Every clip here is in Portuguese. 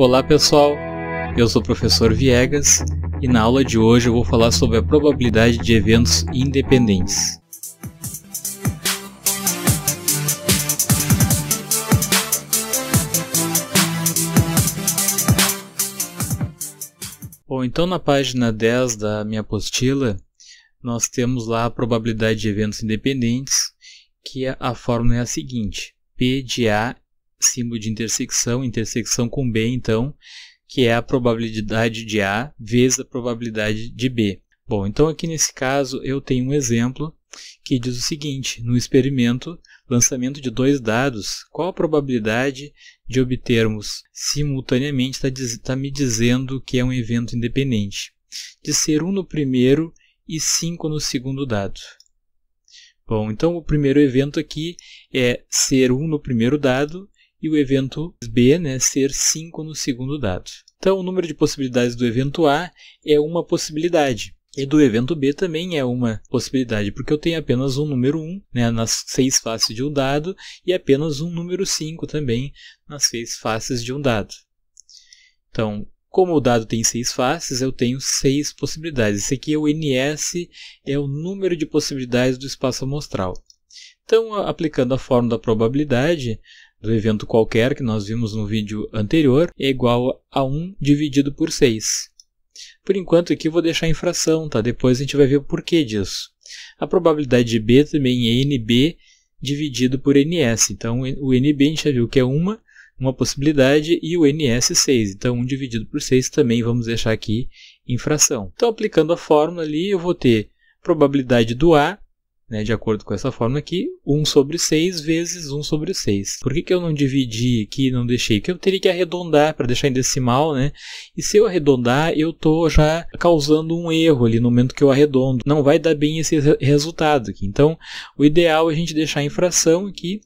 Olá pessoal, eu sou o professor Viegas e na aula de hoje eu vou falar sobre a probabilidade de eventos independentes. Bom, então na página 10 da minha apostila, nós temos lá a probabilidade de eventos independentes, que a fórmula é a seguinte, P de A símbolo de intersecção, intersecção com B, então, que é a probabilidade de A vezes a probabilidade de B. Bom, então aqui nesse caso eu tenho um exemplo que diz o seguinte: no experimento, lançamento de dois dados, qual a probabilidade de obtermos simultaneamente? Está tá me dizendo que é um evento independente, de ser 1 um no primeiro e 5 no segundo dado. Bom, então o primeiro evento aqui é ser 1 um no primeiro dado e o evento B né, ser 5 no segundo dado. Então, o número de possibilidades do evento A é uma possibilidade. E do evento B também é uma possibilidade, porque eu tenho apenas um número 1 né, nas seis faces de um dado e apenas um número 5 também nas seis faces de um dado. Então, como o dado tem seis faces, eu tenho seis possibilidades. Esse aqui é o NS, é o número de possibilidades do espaço amostral. Então, aplicando a fórmula da probabilidade, do evento qualquer que nós vimos no vídeo anterior é igual a 1 dividido por 6. Por enquanto aqui eu vou deixar em fração, tá? depois a gente vai ver o porquê disso. A probabilidade de B também é NB dividido por NS, então o NB a gente já viu que é uma, uma possibilidade e o NS 6, então 1 dividido por 6 também vamos deixar aqui em fração. Então aplicando a fórmula ali eu vou ter probabilidade do A né, de acordo com essa fórmula aqui, 1 sobre 6 vezes 1 sobre 6. Por que, que eu não dividi aqui não deixei? Porque eu teria que arredondar para deixar em decimal, né? E se eu arredondar, eu estou já causando um erro ali no momento que eu arredondo. Não vai dar bem esse resultado aqui. Então, o ideal é a gente deixar em fração aqui,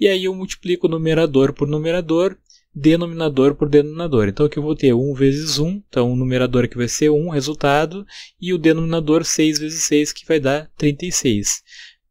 e aí eu multiplico o numerador por numerador, denominador por denominador. Então aqui eu vou ter 1 vezes 1, então o numerador aqui vai ser 1, resultado, e o denominador 6 vezes 6, que vai dar 36.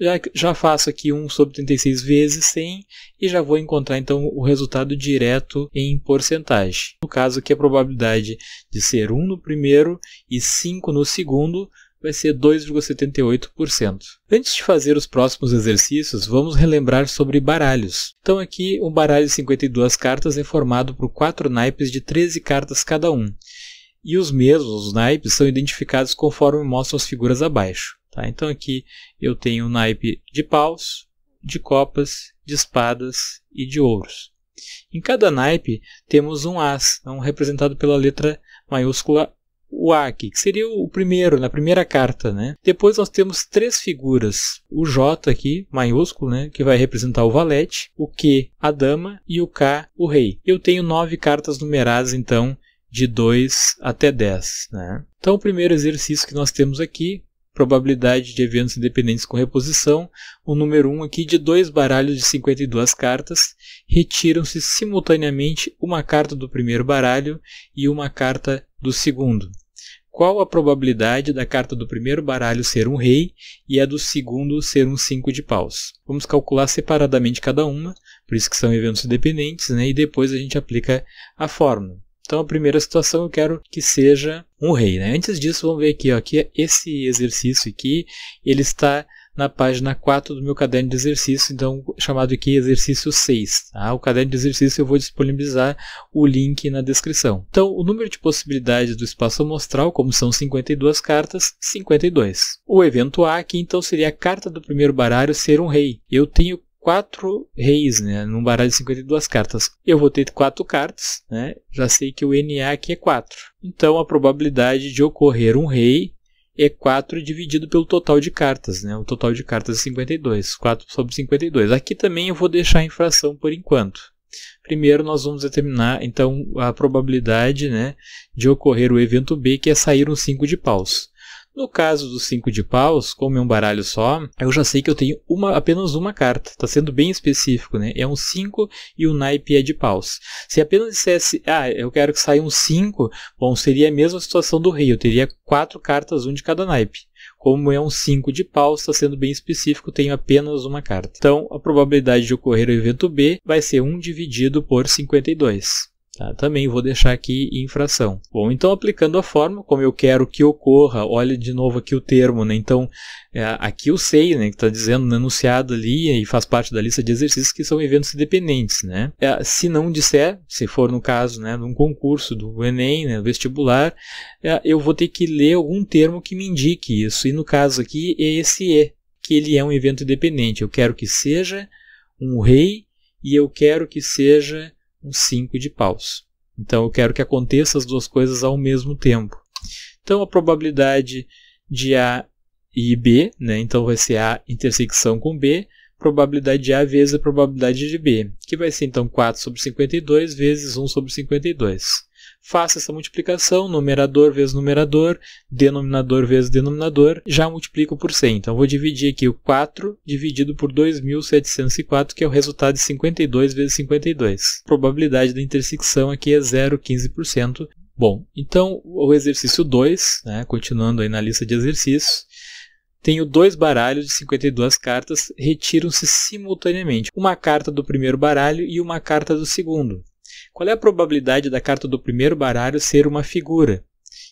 Já, já faço aqui 1 sobre 36 vezes 100 e já vou encontrar então o resultado direto em porcentagem. No caso aqui a probabilidade de ser 1 no primeiro e 5 no segundo vai ser 2,78%. Antes de fazer os próximos exercícios, vamos relembrar sobre baralhos. Então aqui um baralho de 52 cartas é formado por quatro naipes de 13 cartas cada um. E os mesmos, os naipes, são identificados conforme mostram as figuras abaixo. Tá? Então aqui eu tenho um naipe de paus, de copas, de espadas e de ouros. Em cada naipe temos um as, então representado pela letra maiúscula o Aki, que seria o primeiro, na primeira carta, né? Depois nós temos três figuras. O J aqui, maiúsculo, né? Que vai representar o valete, o Q, a dama e o K, o rei. Eu tenho nove cartas numeradas, então, de 2 até 10, né? Então, o primeiro exercício que nós temos aqui, probabilidade de eventos independentes com reposição, o número 1 um aqui de dois baralhos de 52 cartas, retiram-se simultaneamente uma carta do primeiro baralho e uma carta do segundo. Qual a probabilidade da carta do primeiro baralho ser um rei e a do segundo ser um cinco de paus? Vamos calcular separadamente cada uma, por isso que são eventos dependentes, né? e depois a gente aplica a fórmula. Então a primeira situação eu quero que seja um rei. Né? Antes disso, vamos ver aqui, ó, que esse exercício aqui ele está na página 4 do meu caderno de exercício, então chamado aqui exercício 6. Tá? O caderno de exercício eu vou disponibilizar o link na descrição. Então, o número de possibilidades do espaço amostral, como são 52 cartas, 52. O evento A aqui, então, seria a carta do primeiro baralho ser um rei. Eu tenho quatro reis, né, num baralho de 52 cartas. Eu vou ter quatro cartas, né? Já sei que o NA aqui é 4. Então a probabilidade de ocorrer um rei é 4 dividido pelo total de cartas, né? O total de cartas é 52, 4 sobre 52. Aqui também eu vou deixar a infração por enquanto. Primeiro nós vamos determinar então a probabilidade, né, de ocorrer o evento B, que é sair um 5 de paus. No caso dos cinco de paus, como é um baralho só, eu já sei que eu tenho uma, apenas uma carta. Está sendo bem específico, né? É um 5 e o naipe é de paus. Se apenas dissesse, ah, eu quero que saia um 5, bom, seria a mesma situação do rei. Eu teria quatro cartas, um de cada naipe. Como é um 5 de paus, está sendo bem específico, tenho apenas uma carta. Então, a probabilidade de ocorrer o evento B vai ser 1 dividido por 52. Tá? Também vou deixar aqui infração. Bom, então aplicando a forma como eu quero que ocorra, olha de novo aqui o termo, né? Então, é, aqui o SEI, né, que está dizendo no né, enunciado ali e faz parte da lista de exercícios que são eventos independentes, né? É, se não disser, se for no caso, né, de um concurso do Enem, né, vestibular, é, eu vou ter que ler algum termo que me indique isso. E no caso aqui é esse E, que ele é um evento independente. Eu quero que seja um rei e eu quero que seja um 5 de paus. Então eu quero que aconteça as duas coisas ao mesmo tempo. Então a probabilidade de A e B, né? então vai ser A intersecção com B, probabilidade de A vezes a probabilidade de B, que vai ser então 4 sobre 52 vezes 1 sobre 52 faça essa multiplicação, numerador vezes numerador, denominador vezes denominador, já multiplico por 100. Então, vou dividir aqui o 4 dividido por 2.704, que é o resultado de 52 vezes 52. A probabilidade da intersecção aqui é 0,15%. Bom, então o exercício 2, né, continuando aí na lista de exercícios, tenho dois baralhos de 52 cartas, retiram-se simultaneamente, uma carta do primeiro baralho e uma carta do segundo. Qual é a probabilidade da carta do primeiro baralho ser uma figura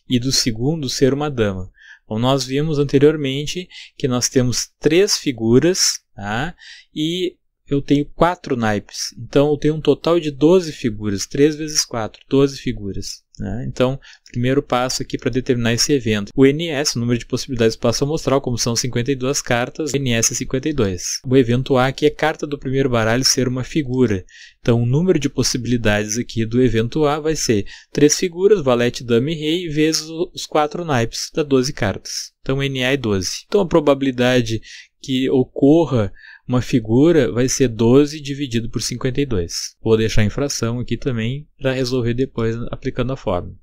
e do segundo ser uma dama? Bom, nós vimos anteriormente que nós temos três figuras tá? e eu tenho quatro naipes. Então eu tenho um total de 12 figuras. 3 vezes 4, 12 figuras. Né? Então, primeiro passo aqui para determinar esse evento. O NS, o número de possibilidades do espaço amostral, como são 52 cartas, NS é 52. O evento A aqui é carta do primeiro baralho ser uma figura. Então, o número de possibilidades aqui do evento A vai ser 3 figuras, valete, dama e rei, vezes os 4 naipes, dá 12 cartas. Então, NA é 12. Então, a probabilidade que ocorra uma figura vai ser 12 dividido por 52. Vou deixar em fração aqui também para resolver depois aplicando a fórmula.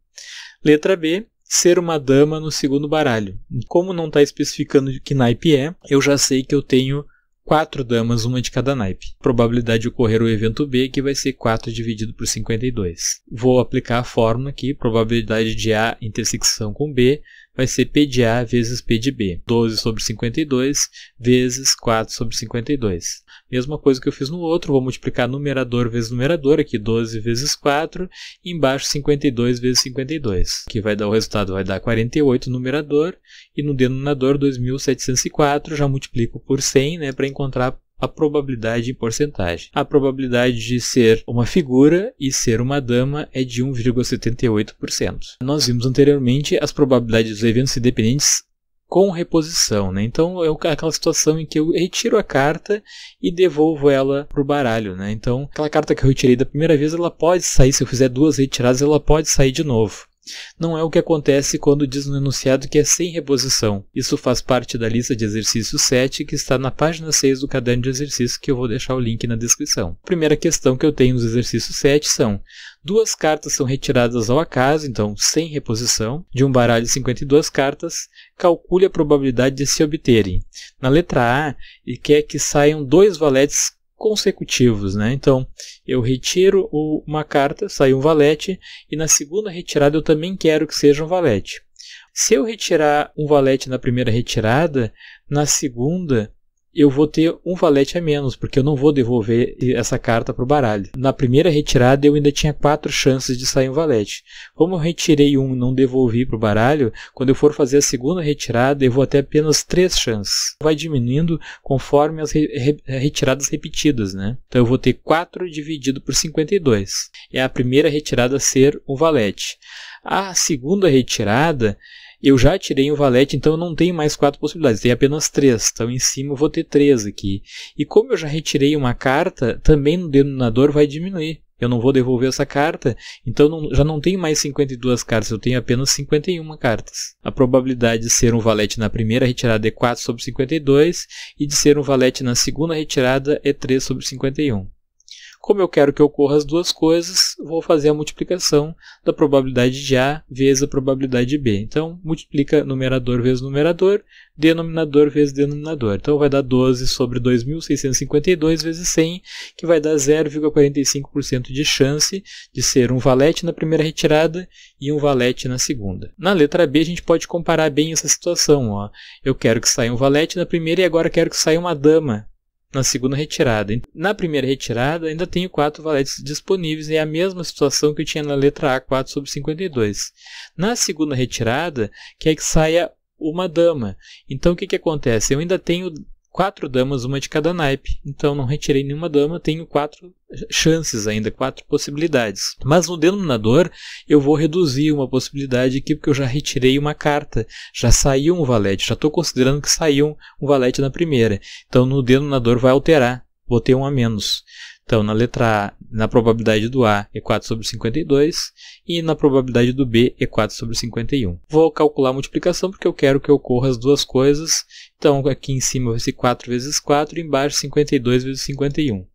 Letra B, ser uma dama no segundo baralho. Como não está especificando que naipe é, eu já sei que eu tenho quatro damas, uma de cada naipe. Probabilidade de ocorrer o evento B, que vai ser 4 dividido por 52. Vou aplicar a fórmula aqui, probabilidade de A intersecção com B, vai ser P de A vezes P de B. 12 sobre 52 vezes 4 sobre 52. Mesma coisa que eu fiz no outro, vou multiplicar numerador vezes numerador, aqui 12 vezes 4, e embaixo 52 vezes 52, que vai dar o resultado, vai dar 48 no numerador, e no denominador 2704 já multiplico por 100 né, para encontrar a probabilidade em porcentagem. A probabilidade de ser uma figura e ser uma dama é de 1,78%. Nós vimos anteriormente as probabilidades dos eventos independentes com reposição, né? Então é aquela situação em que eu retiro a carta e devolvo ela pro baralho, né? Então aquela carta que eu retirei da primeira vez, ela pode sair se eu fizer duas retiradas, ela pode sair de novo. Não é o que acontece quando diz no enunciado que é sem reposição. Isso faz parte da lista de exercício 7 que está na página 6 do caderno de exercícios que eu vou deixar o link na descrição. A primeira questão que eu tenho nos exercícios 7 são duas cartas são retiradas ao acaso, então sem reposição, de um baralho de 52 cartas, calcule a probabilidade de se obterem. Na letra A, ele quer que saiam dois valetes consecutivos, né? Então, eu retiro uma carta, sai um valete, e na segunda retirada eu também quero que seja um valete. Se eu retirar um valete na primeira retirada, na segunda eu vou ter um valete a menos, porque eu não vou devolver essa carta para o baralho. Na primeira retirada eu ainda tinha quatro chances de sair um valete. Como eu retirei um e não devolvi para o baralho, quando eu for fazer a segunda retirada eu vou ter apenas três chances. Vai diminuindo conforme as re re retiradas repetidas, né? Então eu vou ter 4 dividido por 52. É a primeira retirada ser um valete. A segunda retirada eu já tirei o valete, então eu não tenho mais quatro possibilidades, tem apenas três. Então em cima eu vou ter três aqui. E como eu já retirei uma carta, também no denominador vai diminuir. Eu não vou devolver essa carta, então não, já não tenho mais 52 cartas, eu tenho apenas 51 cartas. A probabilidade de ser um valete na primeira retirada é 4 sobre 52 e de ser um valete na segunda retirada é 3 sobre 51. Como eu quero que ocorra as duas coisas, vou fazer a multiplicação da probabilidade de A vezes a probabilidade de B. Então, multiplica numerador vezes numerador, denominador vezes denominador. Então, vai dar 12 sobre 2.652 vezes 100, que vai dar 0,45% de chance de ser um valete na primeira retirada e um valete na segunda. Na letra B, a gente pode comparar bem essa situação. Ó. Eu quero que saia um valete na primeira e agora quero que saia uma dama na segunda retirada. Na primeira retirada, ainda tenho quatro valetes disponíveis, é a mesma situação que eu tinha na letra A, 4 sobre 52. Na segunda retirada, quer que saia uma dama. Então, o que, que acontece? Eu ainda tenho quatro damas, uma de cada naipe. Então não retirei nenhuma dama, tenho quatro chances ainda, quatro possibilidades. Mas no denominador eu vou reduzir uma possibilidade aqui porque eu já retirei uma carta, já saiu um valete, já estou considerando que saiu um valete na primeira. Então no denominador vai alterar, vou ter um a menos. Então, na letra A, na probabilidade do A é 4 sobre 52 e na probabilidade do B é 4 sobre 51. Vou calcular a multiplicação porque eu quero que ocorra as duas coisas. Então, aqui em cima vai ser 4 vezes 4 e embaixo 52 vezes 51.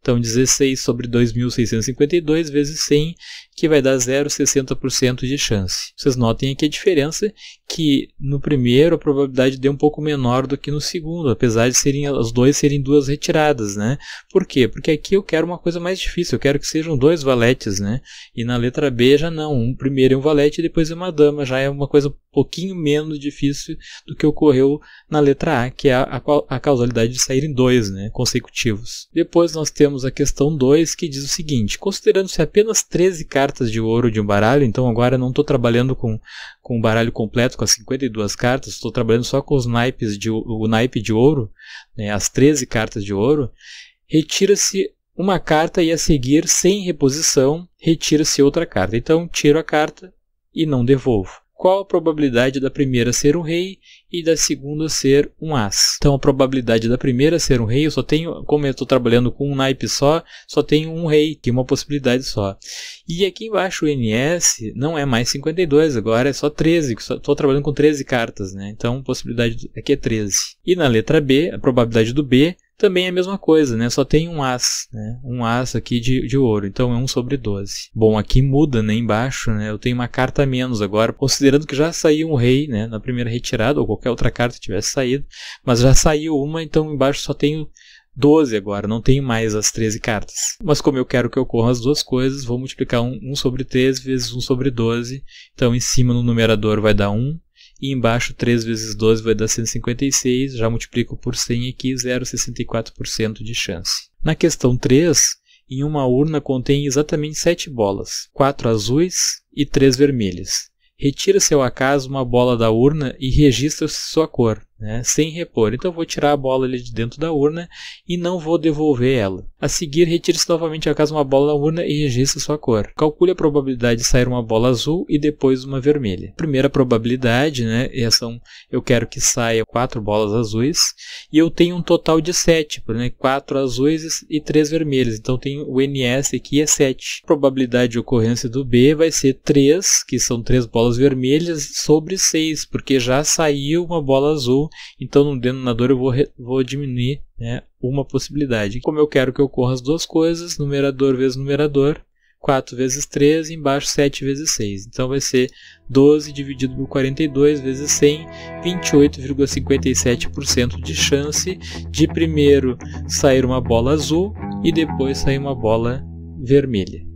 Então, 16 sobre 2.652 vezes 100 que vai dar 0,60% de chance. Vocês notem aqui a diferença que no primeiro a probabilidade deu um pouco menor do que no segundo, apesar de serem as duas serem duas retiradas, né? Por quê? Porque aqui eu quero uma coisa mais difícil, eu quero que sejam dois valetes, né? E na letra B já não, um primeiro é um valete e depois é uma dama, já é uma coisa um pouquinho menos difícil do que ocorreu na letra A, que é a, a, a causalidade de saírem dois, né, consecutivos. Depois nós temos a questão 2, que diz o seguinte: considerando-se apenas 13 cartas cartas de ouro de um baralho, então agora não estou trabalhando com, com um baralho completo, com as 52 cartas, estou trabalhando só com os naipes de, o naipe de ouro, né, as 13 cartas de ouro, retira-se uma carta e a seguir, sem reposição, retira-se outra carta. Então, tiro a carta e não devolvo qual a probabilidade da primeira ser um rei e da segunda ser um as. Então a probabilidade da primeira ser um rei, eu só tenho, como eu estou trabalhando com um naipe só, só tenho um rei, que é uma possibilidade só. E aqui embaixo o NS não é mais 52, agora é só 13, estou trabalhando com 13 cartas, né? então a possibilidade aqui é 13. E na letra B, a probabilidade do B também é a mesma coisa, né? Só tem um as, né? Um as aqui de, de ouro, então é 1 sobre 12. Bom, aqui muda, né? Embaixo, né? Eu tenho uma carta a menos agora, considerando que já saiu um rei, né? Na primeira retirada, ou qualquer outra carta tivesse saído, mas já saiu uma, então embaixo só tenho 12 agora, não tenho mais as 13 cartas. Mas como eu quero que ocorram as duas coisas, vou multiplicar 1, 1 sobre 13 vezes 1 sobre 12, então em cima no numerador vai dar 1, e embaixo 3 vezes 12 vai dar 156, já multiplico por 100 aqui, 0,64% de chance. Na questão 3, em uma urna contém exatamente 7 bolas, 4 azuis e 3 vermelhas. Retira-se ao acaso uma bola da urna e registra se sua cor né, sem repor. Então eu vou tirar a bola ali de dentro da urna e não vou devolver ela. A seguir, retire-se novamente a casa uma bola da urna e registre sua cor. Calcule a probabilidade de sair uma bola azul e depois uma vermelha. Primeira probabilidade, né, são, é eu quero que saia quatro bolas azuis e eu tenho um total de sete, né, quatro azuis e três vermelhas. Então tem o NS aqui é 7. probabilidade de ocorrência do B vai ser 3, que são três bolas vermelhas sobre 6, porque já saiu uma bola azul então no denominador eu vou, vou diminuir né, uma possibilidade. Como eu quero que ocorram as duas coisas, numerador vezes numerador, 4 vezes 3, embaixo 7 vezes 6. Então vai ser 12 dividido por 42 vezes 100, 28,57% de chance de primeiro sair uma bola azul e depois sair uma bola vermelha.